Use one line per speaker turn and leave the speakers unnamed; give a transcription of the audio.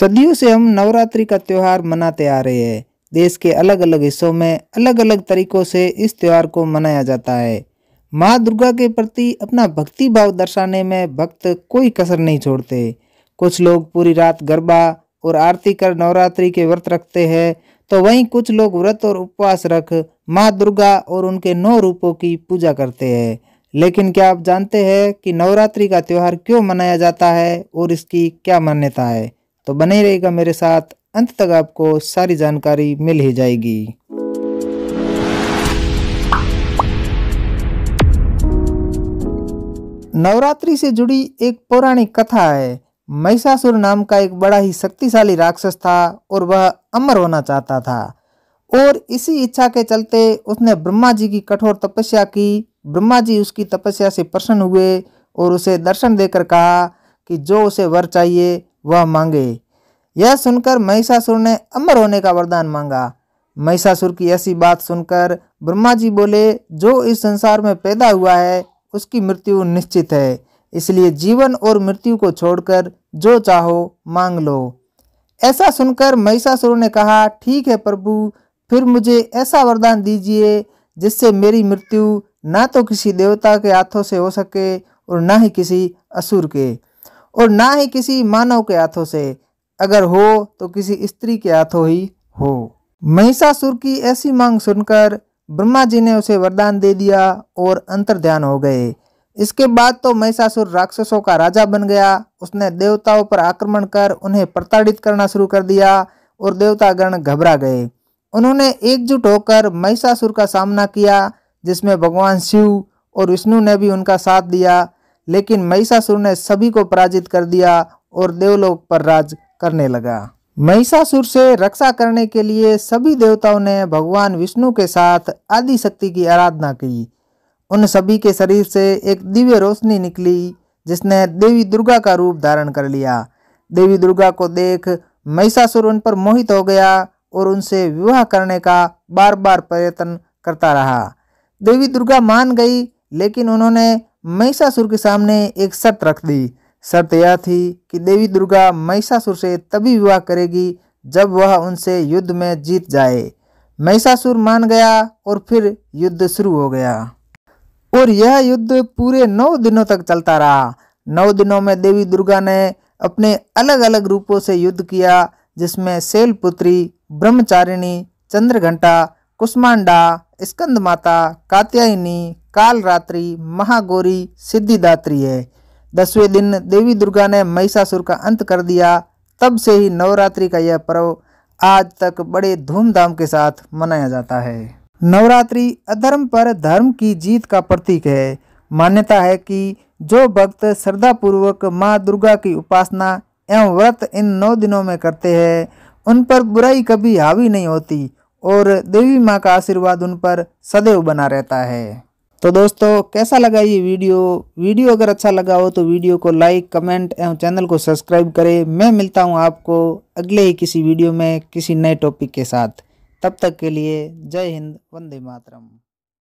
सदियों से हम नवरात्रि का त्यौहार मनाते आ रहे हैं देश के अलग अलग हिस्सों में अलग अलग तरीकों से इस त्यौहार को मनाया जाता है माँ दुर्गा के प्रति अपना भक्ति भाव दर्शाने में भक्त कोई कसर नहीं छोड़ते कुछ लोग पूरी रात गरबा और आरती कर नवरात्रि के व्रत रखते हैं तो वहीं कुछ लोग व्रत और उपवास रख माँ दुर्गा और उनके नौ रूपों की पूजा करते हैं लेकिन क्या आप जानते हैं कि नवरात्रि का त्यौहार क्यों मनाया जाता है और इसकी क्या मान्यता है तो बने रहेगा मेरे साथ अंत तक आपको सारी जानकारी मिल ही जाएगी नवरात्रि से जुड़ी एक पौराणिक कथा है महिषासुर नाम का एक बड़ा ही शक्तिशाली राक्षस था और वह अमर होना चाहता था और इसी इच्छा के चलते उसने ब्रह्मा जी की कठोर तपस्या की ब्रह्मा जी उसकी तपस्या से प्रसन्न हुए और उसे दर्शन देकर कहा कि जो उसे वर चाहिए वह मांगे यह सुनकर महिषासुर ने अमर होने का वरदान मांगा महिषासुर की ऐसी बात सुनकर ब्रह्मा जी बोले जो इस संसार में पैदा हुआ है उसकी मृत्यु निश्चित है इसलिए जीवन और मृत्यु को छोड़कर जो चाहो मांग लो ऐसा सुनकर महिषासुर ने कहा ठीक है प्रभु फिर मुझे ऐसा वरदान दीजिए जिससे मेरी मृत्यु ना तो किसी देवता के हाथों से हो सके और ना ही किसी असुर के और ना ही किसी मानव के हाथों से अगर हो तो किसी स्त्री के हाथों ही हो महिषासुर की ऐसी मांग सुनकर ब्रह्मा जी ने उसे वरदान दे दिया और अंतर ध्यान हो गए इसके बाद तो महिषासुर राक्षसों का राजा बन गया उसने देवताओं पर आक्रमण कर उन्हें प्रताड़ित करना शुरू कर दिया और देवतागण घबरा गए उन्होंने एकजुट होकर महिषासुर का सामना किया जिसमें भगवान शिव और विष्णु ने भी उनका साथ दिया लेकिन महिषासुर ने सभी को पराजित कर दिया और देवलोक पर राज करने लगा महिषासुर से रक्षा करने के लिए सभी देवताओं ने भगवान विष्णु के साथ आदि शक्ति की आराधना की उन सभी के शरीर से एक दिव्य रोशनी निकली जिसने देवी दुर्गा का रूप धारण कर लिया देवी दुर्गा को देख महिषासुर उन पर मोहित हो गया और उनसे विवाह करने का बार बार प्रयत्न करता रहा देवी दुर्गा मान गई लेकिन उन्होंने महिषासुर के सामने एक शर्त रख दी शर्त यह थी कि देवी दुर्गा महिषासुर से तभी विवाह करेगी जब वह उनसे युद्ध में जीत जाए महिषासुर मान गया और फिर युद्ध शुरू हो गया और यह युद्ध पूरे नौ दिनों तक चलता रहा नौ दिनों में देवी दुर्गा ने अपने अलग अलग रूपों से युद्ध किया जिसमें शैलपुत्री ब्रह्मचारिणी चंद्रघंटा कुष्मांडा स्कंद माता कात्यायनी कालरात्रि महागौरी सिद्धिदात्री है दसवें दिन देवी दुर्गा ने महिषासुर का अंत कर दिया तब से ही नवरात्रि का यह पर्व आज तक बड़े धूमधाम के साथ मनाया जाता है नवरात्रि अधर्म पर धर्म की जीत का प्रतीक है मान्यता है कि जो भक्त श्रद्धापूर्वक माँ दुर्गा की उपासना एवं व्रत इन नौ दिनों में करते हैं उन पर बुराई कभी हावी नहीं होती और देवी माँ का आशीर्वाद उन पर सदैव बना रहता है तो दोस्तों कैसा लगा ये वीडियो वीडियो अगर अच्छा लगा हो तो वीडियो को लाइक कमेंट एवं चैनल को सब्सक्राइब करें मैं मिलता हूँ आपको अगले ही किसी वीडियो में किसी नए टॉपिक के साथ तब तक के लिए जय हिंद वंदे मातरम